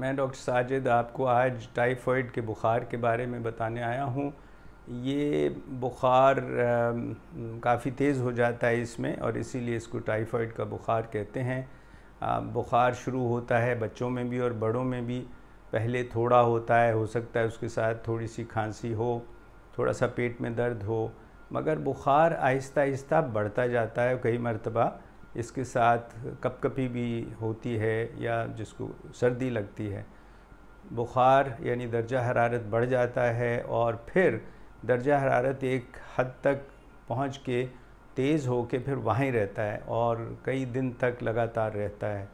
मैं डॉक्टर साजिद आपको आज टाइफॉइड के बुखार के बारे में बताने आया हूँ ये बुखार काफ़ी तेज़ हो जाता है इसमें और इसीलिए इसको टाइफॉइड का बुखार कहते हैं आ, बुखार शुरू होता है बच्चों में भी और बड़ों में भी पहले थोड़ा होता है हो सकता है उसके साथ थोड़ी सी खांसी हो थोड़ा सा पेट में दर्द हो मगर बुखार आहिस्ता आहिस्ता बढ़ता जाता है कई मरतबा इसके साथ कपकपी भी होती है या जिसको सर्दी लगती है बुखार यानी दर्जा हरारत बढ़ जाता है और फिर दर्जा हरारत एक हद तक पहुंच के तेज़ हो के फिर वहीं रहता है और कई दिन तक लगातार रहता है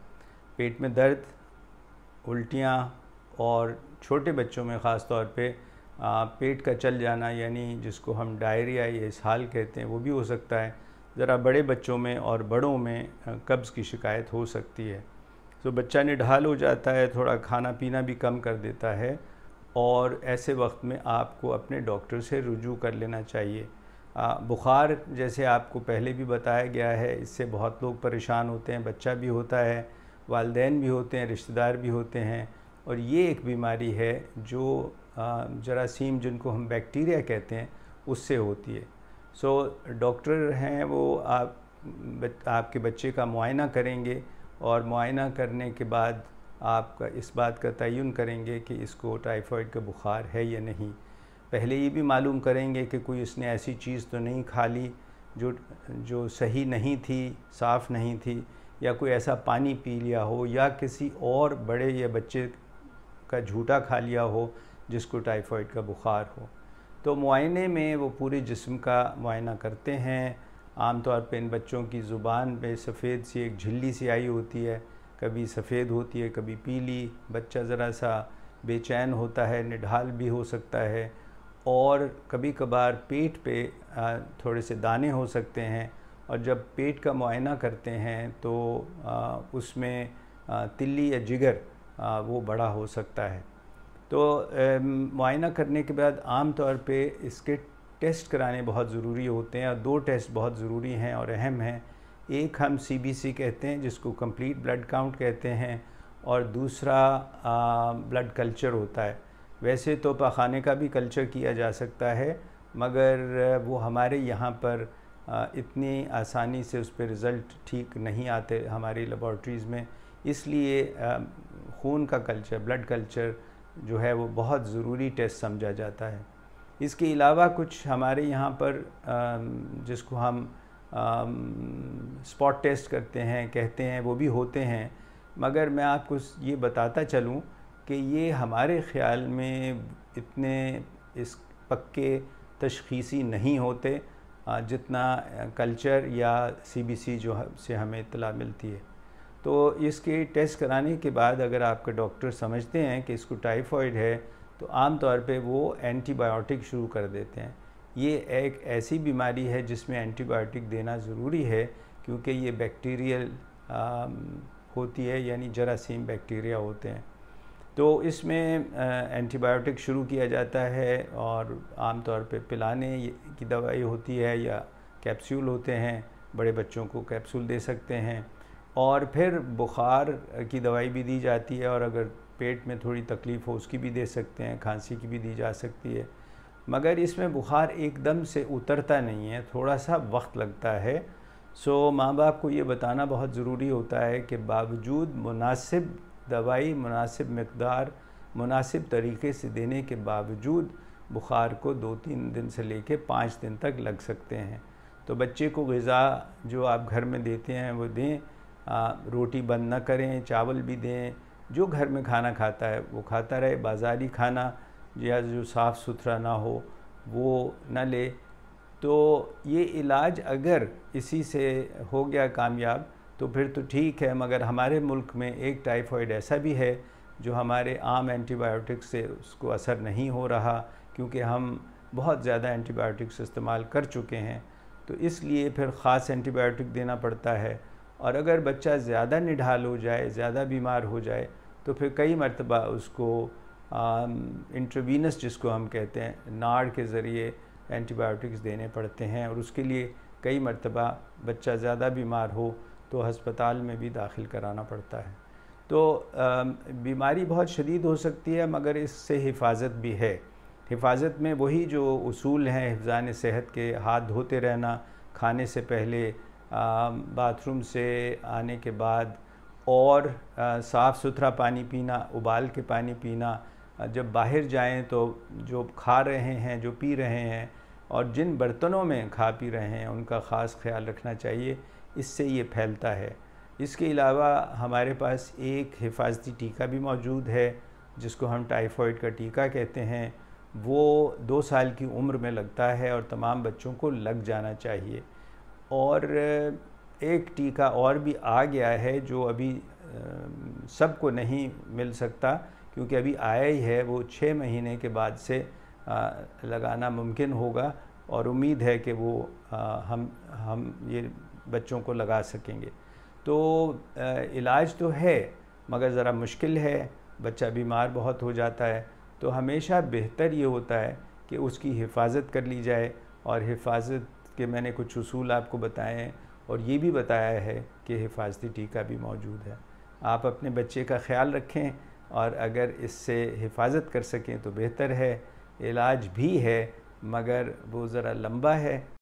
पेट में दर्द उल्टियाँ और छोटे बच्चों में ख़ास तौर पे पेट का चल जाना यानी जिसको हम डायरिया या इसहाल कहते हैं वो भी हो सकता है ज़रा बड़े बच्चों में और बड़ों में कब्ज़ की शिकायत हो सकती है तो बच्चा निढाल हो जाता है थोड़ा खाना पीना भी कम कर देता है और ऐसे वक्त में आपको अपने डॉक्टर से रुजू कर लेना चाहिए बुखार जैसे आपको पहले भी बताया गया है इससे बहुत लोग परेशान होते हैं बच्चा भी होता है वालदेन भी होते हैं रिश्तेदार भी होते हैं और ये एक बीमारी है जो जरासीम जिनको हम बैक्टीरिया कहते हैं उससे होती है सो डॉक्टर हैं वो आप आपके बच्चे का मुआयना करेंगे और मुआयना करने के बाद आपका इस बात का तयन करेंगे कि इसको टाइफॉइड का बुखार है या नहीं पहले ये भी मालूम करेंगे कि कोई इसने ऐसी चीज़ तो नहीं खा ली जो जो सही नहीं थी साफ़ नहीं थी या कोई ऐसा पानी पी लिया हो या किसी और बड़े या बच्चे का झूठा खा लिया हो जिसको टाइफॉइड का बुखार हो तो मुआयने में वो पूरे जिस्म का मुआयना करते हैं आमतौर पर इन बच्चों की ज़ुबान में सफ़ेद सी एक झिल्ली सी आई होती है कभी सफ़ेद होती है कभी पीली बच्चा ज़रा सा बेचैन होता है निढाल भी हो सकता है और कभी कभार पेट पे थोड़े से दाने हो सकते हैं और जब पेट का मुआयना करते हैं तो उसमें तिल्ली या जिगर वो बड़ा हो सकता है तो मुआयना करने के बाद आम तौर पे इसके टेस्ट कराने बहुत ज़रूरी होते हैं और दो टेस्ट बहुत ज़रूरी हैं और अहम हैं एक हम सी कहते हैं जिसको कम्प्लीट ब्लड काउंट कहते हैं और दूसरा ब्लड कल्चर होता है वैसे तो पखाने का भी कल्चर किया जा सकता है मगर वो हमारे यहाँ पर इतनी आसानी से उस पर रिज़ल्ट ठीक नहीं आते हमारी लेबॉट्रीज़ में इसलिए खून का कल्चर ब्लड कल्चर जो है वो बहुत ज़रूरी टेस्ट समझा जाता है इसके अलावा कुछ हमारे यहाँ पर जिसको हम स्पॉट टेस्ट करते हैं कहते हैं वो भी होते हैं मगर मैं आपको ये बताता चलूँ कि ये हमारे ख़्याल में इतने इस पक्के तशखीसी नहीं होते जितना कल्चर या सीबीसी जो से हमें इतला मिलती है तो इसके टेस्ट कराने के बाद अगर आपके डॉक्टर समझते हैं कि इसको टाइफॉइड है तो आमतौर पे वो एंटीबायोटिक शुरू कर देते हैं ये एक ऐसी बीमारी है जिसमें एंटीबायोटिक देना ज़रूरी है क्योंकि ये बैक्टीरियल होती है यानी जरासीम बैक्टीरिया होते हैं तो इसमें एंटीबायोटिक शुरू किया जाता है और आमतौर पे पिलाने की दवाई होती है या कैप्सूल होते हैं बड़े बच्चों को कैप्सूल दे सकते हैं और फिर बुखार की दवाई भी दी जाती है और अगर पेट में थोड़ी तकलीफ़ हो उसकी भी दे सकते हैं खांसी की भी दी जा सकती है मगर इसमें बुखार एकदम से उतरता नहीं है थोड़ा सा वक्त लगता है सो माँ बाप को ये बताना बहुत ज़रूरी होता है कि बावजूद मुनासिब दवाई मुनासिब मकदार मुनासिब तरीके से देने के बावजूद बुखार को दो तीन दिन से कर पाँच दिन तक लग सकते हैं तो बच्चे को गज़ा जो आप घर में देते हैं वो दें रोटी बंद ना करें चावल भी दें जो घर में खाना खाता है वो खाता रहे बाज़ारी खाना या जो साफ़ सुथरा ना हो वो ना ले तो ये इलाज अगर इसी से हो गया कामयाब तो फिर तो ठीक है मगर हमारे मुल्क में एक टाइफॉइड ऐसा भी है जो हमारे आम एंटीबायोटिक्स से उसको असर नहीं हो रहा क्योंकि हम बहुत ज़्यादा एंटीबायोटिक्स इस्तेमाल कर चुके हैं तो इसलिए फिर ख़ास एंटीबायोटिक देना पड़ता है और अगर बच्चा ज़्यादा निढाल हो जाए ज़्यादा बीमार हो जाए तो फिर कई मरतबा उसको इंट्रोवीनस जिसको हम कहते हैं नाड़ के ज़रिए एंटीबायोटिक्स देने पड़ते हैं और उसके लिए कई मरतबा बच्चा ज़्यादा बीमार हो तो हस्पताल में भी दाखिल कराना पड़ता है तो बीमारी बहुत शदीद हो सकती है मगर इससे हिफाजत भी है हिफाजत में वही जो असूल हैं हिफान सेहत के हाथ धोते रहना खाने से पहले बाथरूम से आने के बाद और साफ़ सुथरा पानी पीना उबाल के पानी पीना जब बाहर जाएं तो जो खा रहे हैं जो पी रहे हैं और जिन बर्तनों में खा पी रहे हैं उनका ख़ास ख्याल रखना चाहिए इससे ये फैलता है इसके अलावा हमारे पास एक हिफाजती टीका भी मौजूद है जिसको हम टाइफॉइड का टीका कहते हैं वो दो साल की उम्र में लगता है और तमाम बच्चों को लग जाना चाहिए और एक टीका और भी आ गया है जो अभी सबको नहीं मिल सकता क्योंकि अभी आया ही है वो छः महीने के बाद से लगाना मुमकिन होगा और उम्मीद है कि वो हम हम ये बच्चों को लगा सकेंगे तो इलाज तो है मगर ज़रा मुश्किल है बच्चा बीमार बहुत हो जाता है तो हमेशा बेहतर ये होता है कि उसकी हिफाजत कर ली जाए और हिफाजत कि मैंने कुछ असूल आपको बताए हैं और ये भी बताया है कि हिफाजती टीका भी मौजूद है आप अपने बच्चे का ख्याल रखें और अगर इससे हिफाजत कर सकें तो बेहतर है इलाज भी है मगर वो ज़रा लंबा है